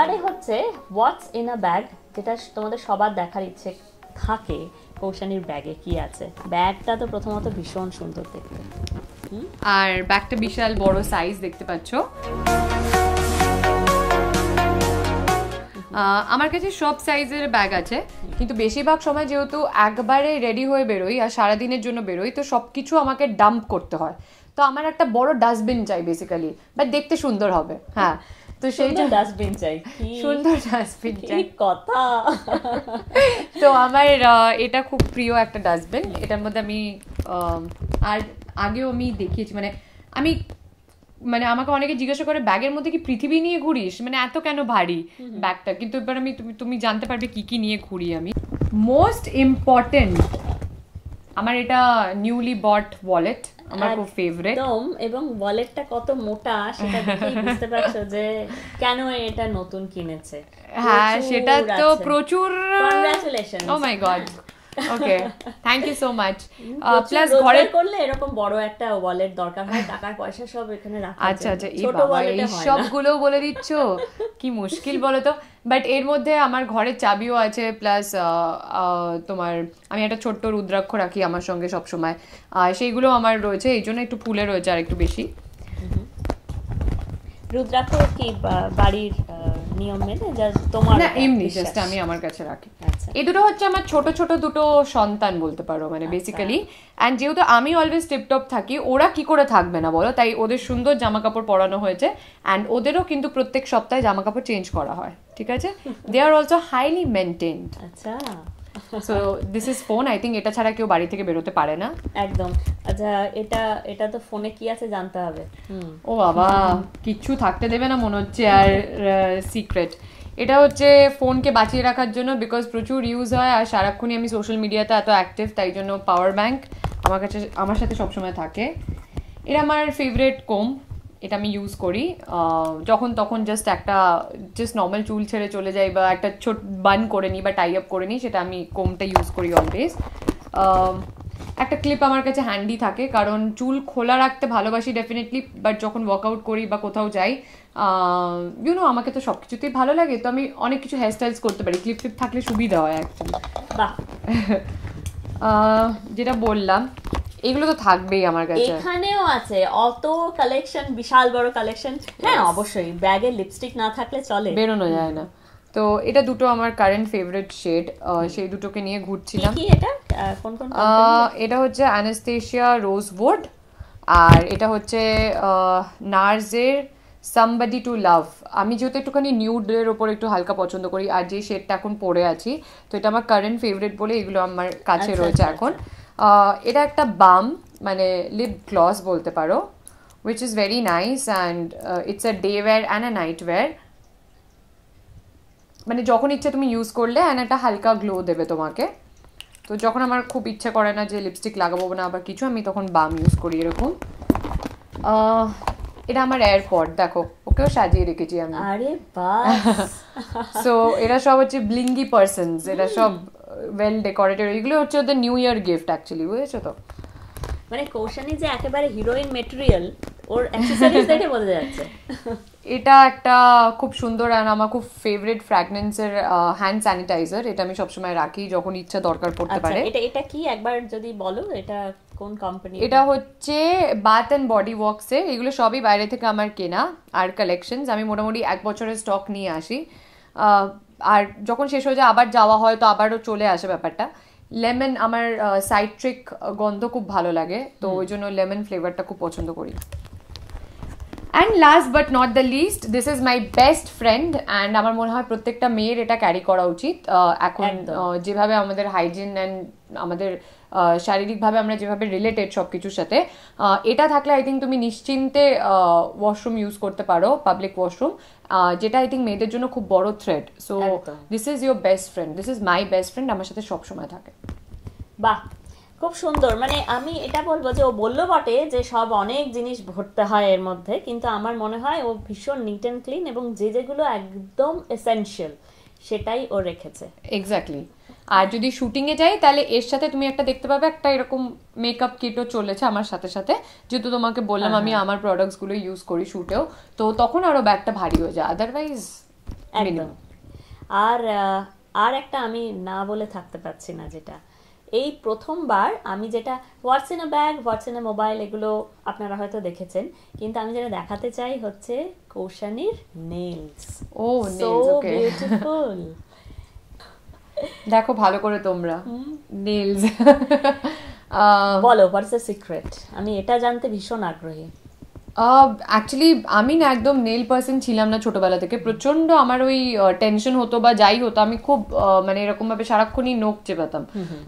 এবারে হচ্ছে হোয়াটস in a bag যেটা তোমাদের সবার দেখার ইচ্ছে থাকে কৌশানির ব্যাগে কি আছে ব্যাগটা তো প্রথমত ভীষণ সুন্দর দেখতে আর ব্যাগটা বিশাল বড় সাইজ দেখতে পাচ্ছ আমার কাছে সব সাইজের ব্যাগ আছে কিন্তু বেশিরভাগ সময় যেহেতু একবারে রেডি হয়ে বেরোই আর সারাদিনের জন্য বেরোই তো সব কিছু আমাকে ডাম্প করতে হয় তো আমার একটা বড় ডাস্টবিন চাই বেসিক্যালি বাট দেখতে সুন্দর হবে হ্যাঁ তো সেই জন্য ডাস্টবিন চাই সুন্দর ডাস্টবিন চাই কথা তো আমার এটা খুব প্রিয় একটা ডাস্টবিন এটার মধ্যে আমি আর আগেও আমি দেখিয়েছি মানে আমি মানে আমাকে অনেকে জিজ্ঞাসা করে ব্যাগের মধ্যে কি পৃথিবী নিয়ে ঘুরিস মানে এত কেন ভারী ব্যাগটা কিন্তু এবার আমি তুমি তুমি জানতে পারবে কি কি নিয়ে ঘুরি আমি মোস্ট ইম্পর্টেন্ট আমার এটা নিউলি বট ওয়ালেট আমার খুব ফেভারিট একদম এবং ওয়ালেটটা কত মোটা সেটা দেখেই বুঝতে পারছো যে কেন এটা নতুন কিনেছে হ্যাঁ সেটা তো প্রচুর congratulation oh my god okay thank you so much plus ঘরে করলে এরকম বড় একটা ওয়ালেট দরকার হয় টাকা পয়সা সব এখানে রাখা আচ্ছা আচ্ছা এই বাবা এই সবগুলো বলে দিচ্ছ কি মুশকিল বলো তো বাট এর মধ্যে আমার ঘরের চাবিও আছে প্লাস তোমার আমি একটা ছোট্ট রুদ্রাক্ষ রাখি আমার সঙ্গে সবসময় সেইগুলো আমার রয়েছে এই জন্য একটু ফুলে রয়েছে আর একটু বেশি রুদ্রাক্ষ কি বাড়ির নিয়ম মেনে তোমার না এমনি জাস্ট আমি আমার কাছে রাখি আচ্ছা। এই দুটো হচ্ছে আমার ছোট ছোট দুটো সন্তান বলতে পারো মানে বেসিক্যালি আচ্ছা। অ্যান্ড যেহেতু আমি অলওয়েজ টিপটপ থাকি ওরা কি করে থাকবে না বলো তাই ওদের সুন্দর জামা কাপড় পরানো হয়েছে এন্ড ওদেরও কিন্তু প্রত্যেক সপ্তাহে জামা কাপড় চেঞ্জ করা হয় ঠিক আছে they are also highly maintained আচ্ছা so this is phone I think এটা ছাড়া কেউ বাড়ি থেকে বেরোতে পারে না একদম আচ্ছা এটা এটা তো ফোনে কি আছে জানতে হবে ও বাবা কিচ্ছু থাকতে দেবে না মনে হচ্ছে আর সিক্রেট এটা হচ্ছে ফোনকে বাঁচিয়ে রাখার জন্য বিকজ প্রচুর ইউজ হয় আর সারাক্ষণই আমি সোশ্যাল মিডিয়াতে এত অ্যাক্টিভ তাই জন্য পাওয়ার ব্যাংক আমার কাছে আমার সাথে সবসময় থাকে এটা আমার ফেভারেট কোম এটা আমি ইউজ করি যখন তখন জাস্ট একটা জাস্ট নর্মাল চুল ছেড়ে চলে যাই বা একটা ছোট বান করে নিই বা টাই আপ করে নিই সেটা আমি কোমটা ইউজ করি অলওয়েজ একটা ক্লিপ আমার কাছে হ্যান্ডি থাকে কারণ চুল খোলা রাখতে ভালোবাসি ডেফিনেটলি বাট যখন ওয়ার্কআউট করি বা কোথাও যাই ইউনো আমাকে তো সব কিছুতেই ভালো লাগে তো আমি অনেক কিছু স্টাইলস করতে পারি ক্লিপ ক্লিপ থাকলে সুবিধা হয় অ্যাকচুয়ালি বাহ যেটা বললাম এগুলো তো থাকবেই আমার কাছে এখানেও আছে অত কালেকশন বিশাল বড় কালেকশন হ্যাঁ অবশ্যই ব্যাগে লিপস্টিক না থাকলে চলে বেরোনো যায় না তো এটা দুটো আমার কারেন্ট ফেভারিট শেড সেই দুটোকে নিয়ে ঘুরছিলাম এটা হচ্ছে কোন এটা হচ্ছে আর এটা হচ্ছে নার্সের সামবাডি টু লাভ আমি যেহেতু একটুখানি নিউডের ওপর একটু হালকা পছন্দ করি আর যে শেডটা এখন পরে আছি তো এটা আমার কারেন্ট ফেভারিট বলে এগুলো আমার কাছে আচ্ছা, রয়েছে আচ্ছা, এখন আচ্ছা। এটা একটা বাম মানে লিপ গ্লস বলতে পারো which is very nice and it's a day wear and a night wear মানে যখন ইচ্ছে তুমি ইউজ করলে অ্যান্ড একটা হালকা গ্লো দেবে তোমাকে তো যখন আমার খুব ইচ্ছে করে না যে লিপস্টিক লাগাবো না আবার কিছু আমি তখন বাম ইউজ করি এরকম এটা আমার এয়ারপড দেখো ওকেও সাজিয়ে রেখেছি আমি আরে সো এরা সব হচ্ছে ব্লিঙ্গি পার্সনস এরা সব ওয়েল uh, ডেকোরেটেড এগুলো হচ্ছে ওদের নিউ ইয়ার গিফট অ্যাকচুয়ালি বুঝেছো তো মানে কৌশানি যে একেবারে হিরোইন মেটেরিয়াল ওর অ্যাক্সেসরিজ দেখে বোঝা যাচ্ছে এটা একটা খুব সুন্দর আর আমার খুব ফেভারিট ফ্র্যাগনেন্সের হ্যান্ড স্যানিটাইজার এটা আমি সবসময় রাখি যখন ইচ্ছা দরকার পড়তে আচ্ছা, পারে এটা এটা কি একবার যদি বলো এটা কোন কোম্পানি এটা হচ্ছে বাথ অ্যান্ড বডি ওয়ার্কসে এগুলো সবই বাইরে থেকে আমার কেনা আর কালেকশনস আমি মোটামুটি এক বছরের স্টক নিয়ে আসি আর যখন শেষ হয়ে যায় আবার যাওয়া হয় তো আবারও চলে আসে ব্যাপারটা লেমন আমার সাইট্রিক গন্ধ খুব ভালো লাগে তো ওই জন্য লেমন ফ্লেভারটা খুব পছন্দ করি and last but not the least this is my best friend and আমার মনে হয় প্রত্যেকটা মেয়ের এটা ক্যারি করা উচিত এখন যেভাবে আমাদের হাইজিন অ্যান্ড আমাদের শারীরিকভাবে আমরা যেভাবে রিলেটেড সব কিছুর সাথে এটা থাকলে আই থিঙ্ক তুমি নিশ্চিন্তে ওয়াশরুম ইউজ করতে পারো পাবলিক ওয়াশরুম যেটা আই থিঙ্ক মেয়েদের জন্য খুব বড় threat so this is your best friend this is my best friend আমার সাথে সবসময় থাকে বাহ খুব সুন্দর মানে আমি এটা বলবো যে ও বললো বটে যে সব অনেক জিনিস ভরতে হয় এর মধ্যে কিন্তু আমার মনে হয় ও ভীষণ নিট অ্যান্ড ক্লিন এবং যে যেগুলো একদম এসেনশিয়াল সেটাই ও রেখেছে এক্স্যাক্টলি আর যদি এ যাই তাহলে এর সাথে তুমি একটা দেখতে পাবে একটা এরকম মেকআপ কিটও চলেছে আমার সাথে সাথে যেহেতু তোমাকে বললাম আমি হ্যাঁ, হ্যাঁ। আমার প্রোডাক্টসগুলো ইউজ করি শুটেও তো তখন আরও ব্যাগটা ভারী হয়ে যায় আদারওয়াইজ একদম আর আর একটা আমি না বলে থাকতে পারছি না যেটা এই প্রথমবার আমি যেটা what's in a bag what's in a mobile এগুলো আপনারা হয়তো দেখেছেন কিন্তু আমি যেটা দেখাতে চাই হচ্ছে কৌশানির নেলস ও বিউটিফুল দেখো ভালো করে তোমরা নেলস বলো হোয়াটস দ্য সিক্রেট আমি এটা জানতে ভীষণ আগ্রহী অ্যাকচুয়ালি আমি না একদম নেল পার্সন ছিলাম না ছোটোবেলা থেকে প্রচণ্ড আমার ওই টেনশন হতো বা যাই হতো আমি খুব মানে এরকমভাবে সারাক্ষণই নখ চেপাতাম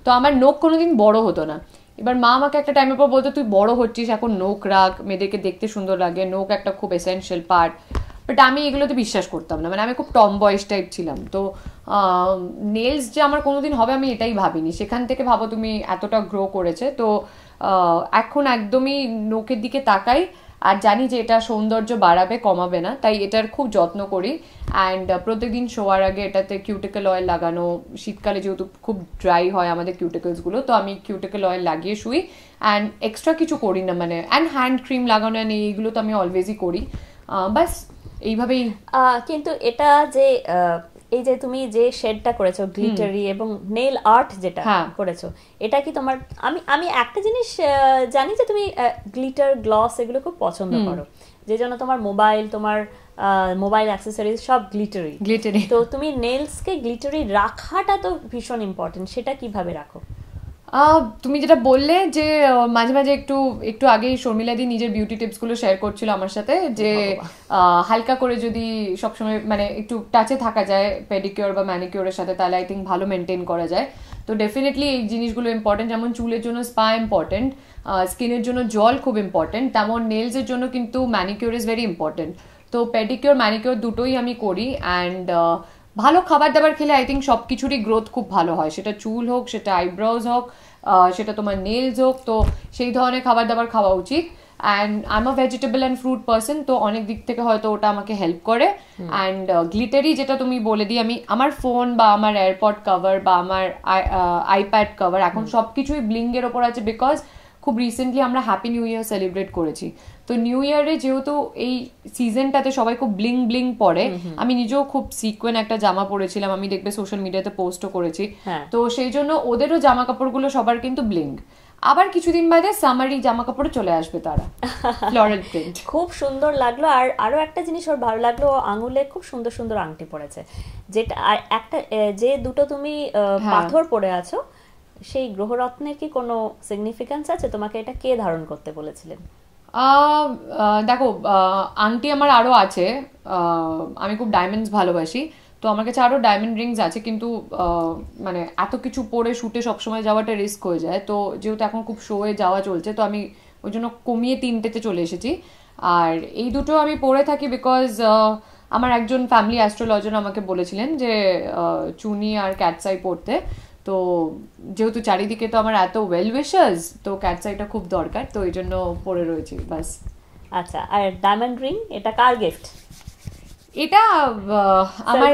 তো আমার নখ কোনোদিন বড় হতো না এবার মা আমাকে একটা টাইমের পর বলতো তুই বড় হচ্ছিস এখন নখ রাখ মেয়েদেরকে দেখতে সুন্দর লাগে নখ একটা খুব এসেন্সিয়াল পার্ট বাট আমি এগুলোতে বিশ্বাস করতাম না মানে আমি খুব টম বয়স টাইপ ছিলাম তো নেলস যে আমার কোনোদিন হবে আমি এটাই ভাবিনি সেখান থেকে ভাবো তুমি এতটা গ্রো করেছে তো এখন একদমই নখের দিকে তাকাই আর জানি যে এটা সৌন্দর্য বাড়াবে কমাবে না তাই এটার খুব যত্ন করি অ্যান্ড প্রত্যেকদিন শোয়ার আগে এটাতে কিউটিক্যাল অয়েল লাগানো শীতকালে যেহেতু খুব ড্রাই হয় আমাদের কিউটিকলসগুলো তো আমি কিউটিক্যাল অয়েল লাগিয়ে শুই অ্যান্ড এক্সট্রা কিছু করি না মানে অ্যান্ড হ্যান্ড ক্রিম লাগানো অ্যান্ড এইগুলো তো আমি অলওয়েজই করি বাস এইভাবেই কিন্তু এটা যে এই যে তুমি যে শেডটা করেছো গ্লিটারি এবং নেল আর্ট যেটা হ্যাঁ। করেছো এটা কি তোমার আমি আমি একটা জিনিস জানি যে তুমি গ্লিটার গ্লস এগুলো খুব পছন্দ করো যে জন্য তোমার মোবাইল তোমার মোবাইল অ্যাক্সেসরিজ সব গ্লিটারি গ্লিটারি তো তুমি নেলসকে গ্লিটারি রাখাটা তো ভীষণ ইম্পর্টেন্ট সেটা কিভাবে রাখো তুমি যেটা বললে যে মাঝে মাঝে একটু একটু আগেই শর্মিলাদি নিজের বিউটি টিপসগুলো শেয়ার করছিল আমার সাথে যে হালকা করে যদি সবসময় মানে একটু টাচে থাকা যায় পেডিকিওর বা ম্যানিকিওরের সাথে তাহলে আই থিঙ্ক ভালো মেনটেন করা যায় তো ডেফিনেটলি এই জিনিসগুলো ইম্পর্টেন্ট যেমন চুলের জন্য স্পা ইম্পর্টেন্ট স্কিনের জন্য জল খুব ইম্পর্টেন্ট তেমন নেলসের জন্য কিন্তু ম্যানিকিওর ইজ ভেরি ইম্পর্টেন্ট তো পেডিকিওর ম্যানিকিওর দুটোই আমি করি অ্যান্ড ভালো খাবার দাবার খেলে আই থিঙ্ক সব কিছুরই গ্রোথ খুব ভালো হয় সেটা চুল হোক সেটা আইব্রোজ হোক সেটা তোমার নেলস হোক তো সেই ধরনের খাবার দাবার খাওয়া উচিত and I a vegetable and fruit person তো অনেক দিক থেকে হয়তো ওটা আমাকে হেল্প করে অ্যান্ড গ্লিটারি যেটা তুমি বলে দিই আমি আমার ফোন বা আমার এয়ারপড কভার বা আমার আইপ্যাড কভার এখন সব কিছুই ব্লিঙ্গের ওপর আছে বিকজ খুব রিসেন্টলি আমরা হ্যাপি নিউ ইয়ার সেলিব্রেট করেছি তো নিউ ইয়ারে যেহেতু এই সিজনটাতে সবাই খুব ব্লিং ব্লিং পরে আমি নিজেও খুব সিকোয়েন একটা জামা পরেছিলাম আমি দেখবে সোশ্যাল মিডিয়াতে পোস্টও করেছি হ্যাঁ। তো সেই জন্য ওদেরও জামা কাপড়গুলো সবার কিন্তু ব্লিং আবার কিছুদিন বাদে সামারি জামা কাপড় চলে আসবে তারা ফ্লোরাল প্রিন্ট খুব সুন্দর লাগলো আর আরো একটা জিনিস ওর ভালো লাগলো আঙুলে খুব সুন্দর সুন্দর আংটি পরেছে যেটা একটা যে দুটো তুমি হ্যাঁ। পাথর পরে আছো সেই গ্রহরত্নের কি কোনো সিগনিফিক্যান্স আছে তোমাকে এটা কে ধারণ করতে বলেছিলেন দেখো আংটি আমার আরও আছে আমি খুব ডায়মন্ডস ভালোবাসি তো আমার কাছে আরও ডায়মন্ড রিংস আছে কিন্তু মানে এত কিছু পরে শ্যুটে সবসময় যাওয়াটা রিস্ক হয়ে যায় তো যেহেতু এখন খুব শোয়ে যাওয়া চলছে তো আমি ওই জন্য কমিয়ে তিনটেতে চলে এসেছি আর এই দুটো আমি পরে থাকি বিকজ আমার একজন ফ্যামিলি অ্যাস্ট্রোলজার আমাকে বলেছিলেন যে চুনি আর ক্যাটসাই পড়তে তো যেহেতু চারিদিকে তো আমার এত ওয়েল উইশার্স তো ক্যাটসাইটা খুব দরকার তো এই জন্য পরে রয়েছি বাস আচ্ছা আর ডায়মন্ড রিং এটা কার গিফট এটা আমার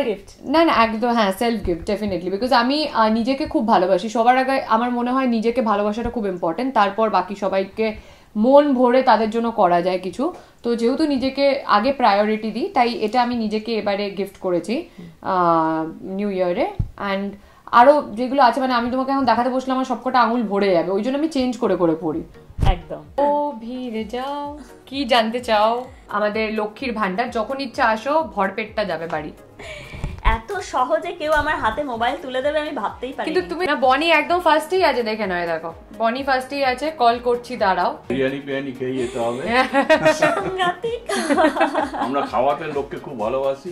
না না একদম হ্যাঁ সেলফ গিফট ডেফিনেটলি বিকজ আমি নিজেকে খুব ভালোবাসি সবার আগে আমার মনে হয় নিজেকে ভালোবাসাটা খুব ইম্পর্টেন্ট তারপর বাকি সবাইকে মন ভরে তাদের জন্য করা যায় কিছু তো যেহেতু নিজেকে আগে প্রায়োরিটি দিই তাই এটা আমি নিজেকে এবারে গিফট করেছি নিউ ইয়ারে অ্যান্ড আরো যেগুলো আছে মানে আমি তোমাকে এখন দেখাতে বসলে আমার সবকটা আঙুল ভরে যাবে ওই জন্য আমি চেঞ্জ করে করে পড়ি একদম ও ভিড়ে যাও কি জানতে চাও আমাদের লক্ষ্মীর ভান্ডার যখন ইচ্ছা আসো ভরপেটটা যাবে বাড়ি এত সহজে কেউ আমার হাতে মোবাইল তুলে দেবে আমি ভাবতেই পারি কিন্তু তুমি না বনি একদম ফার্স্টেই আছে দেখে নয় দেখো বনি ফার্স্টেই আছে কল করছি দাঁড়াও বিরিয়ানি বিরিয়ানি খেয়ে যেতে হবে আমরা খাওয়াতে লোককে খুব ভালোবাসি